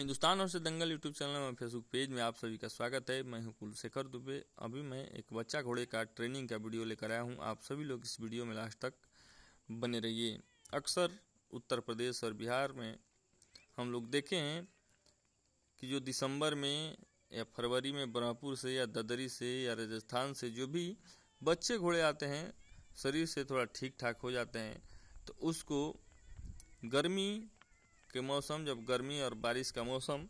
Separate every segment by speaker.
Speaker 1: हिंदुस्तान और से Dangal YouTube channel में फेसबुक पेज में आप सभी का स्वागत है मैं हूं कुलशेखर दुबे अभी मैं एक बच्चा घोड़े का ट्रेनिंग का वीडियो लेकर आया हूं आप सभी लोग इस वीडियो में लास्ट तक बने रहिए अक्सर उत्तर प्रदेश और बिहार में हम लोग देखे हैं कि जो दिसंबर में या फरवरी में ब्रह्मपुर से या ददरी से या राजस्थान से जो भी बच्चे घोड़े आते हैं शरीर से थोड़ा ठीक ठाक हो जाते हैं तो उसको गर्मी के मौसम जब गर्मी और बारिश का मौसम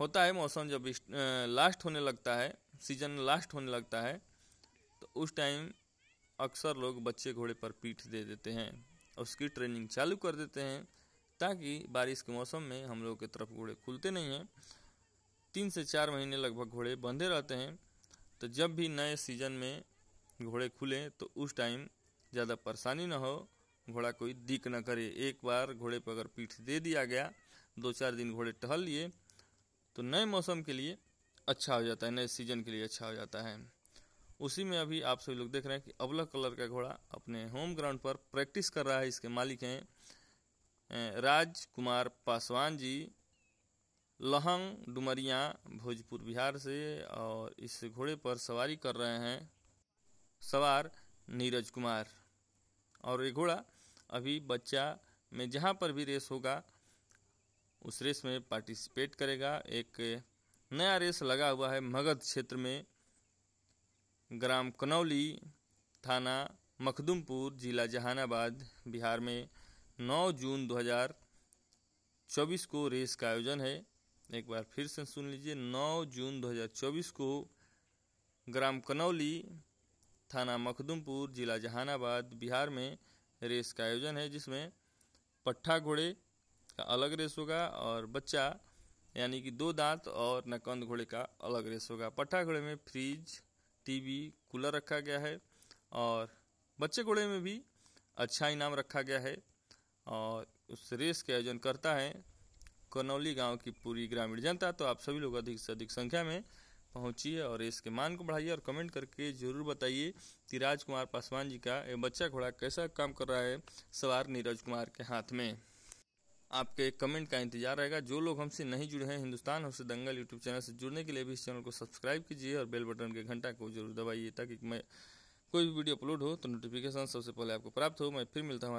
Speaker 1: होता है मौसम जब लास्ट होने लगता है सीजन लास्ट होने लगता है तो उस टाइम अक्सर लोग बच्चे घोड़े पर पीठ दे देते हैं उसकी ट्रेनिंग चालू कर देते हैं ताकि बारिश के मौसम में हम लोग के तरफ घोड़े खुलते नहीं हैं तीन से चार महीने लगभग घोड़े बंधे रहते हैं तो जब भी नए सीजन में घोड़े खुलें तो उस टाइम ज़्यादा परेशानी ना हो घोड़ा कोई दिक न करे एक बार घोड़े पर अगर पीठ दे दिया गया दो चार दिन घोड़े टहल लिए तो नए मौसम के लिए अच्छा हो जाता है नए सीजन के लिए अच्छा हो जाता है उसी में अभी आप सभी लोग देख रहे हैं कि अबला कलर का घोड़ा अपने होम ग्राउंड पर प्रैक्टिस कर रहा है इसके मालिक हैं राज कुमार पासवान जी लहंग डुमरिया भोजपुर बिहार से और इस घोड़े पर सवारी कर रहे हैं सवार नीरज कुमार और ये घोड़ा अभी बच्चा में जहाँ पर भी रेस होगा उस रेस में पार्टिसिपेट करेगा एक नया रेस लगा हुआ है मगध क्षेत्र में ग्राम कनौली थाना मखदुमपुर जिला जहानाबाद बिहार में 9 जून 2024 को रेस का आयोजन है एक बार फिर से सुन लीजिए 9 जून 2024 को ग्राम कनौली थाना मखदुमपुर जिला जहानाबाद बिहार में रेस का आयोजन है जिसमें पट्ठा घोड़े का अलग रेस होगा और बच्चा यानी कि दो दांत और नकंद घोड़े का अलग रेस होगा पट्ठा घोड़े में फ्रिज टीवी कूलर रखा गया है और बच्चे घोड़े में भी अच्छा इनाम रखा गया है और उस रेस का आयोजन करता है कनौली गांव की पूरी ग्रामीण जनता तो आप सभी लोग अधिक से अधिक संख्या में पहुँचिए और इसके मान को बढ़ाइए और कमेंट करके ज़रूर बताइए कि राजकुमार पासवान जी का ये बच्चा घोड़ा कैसा काम कर रहा है सवार नीरज कुमार के हाथ में आपके कमेंट का इंतजार रहेगा जो लोग हमसे नहीं जुड़े हैं हिंदुस्तान हमसे दंगल यूट्यूब चैनल से जुड़ने के लिए भी इस चैनल को सब्सक्राइब कीजिए और बेल बटन के घंटा को जरूर दबाइए ताकि मैं कोई भी वीडियो अपलोड हो तो नोटिफिकेशन सबसे पहले आपको प्राप्त हो मैं फिर मिलता हूँ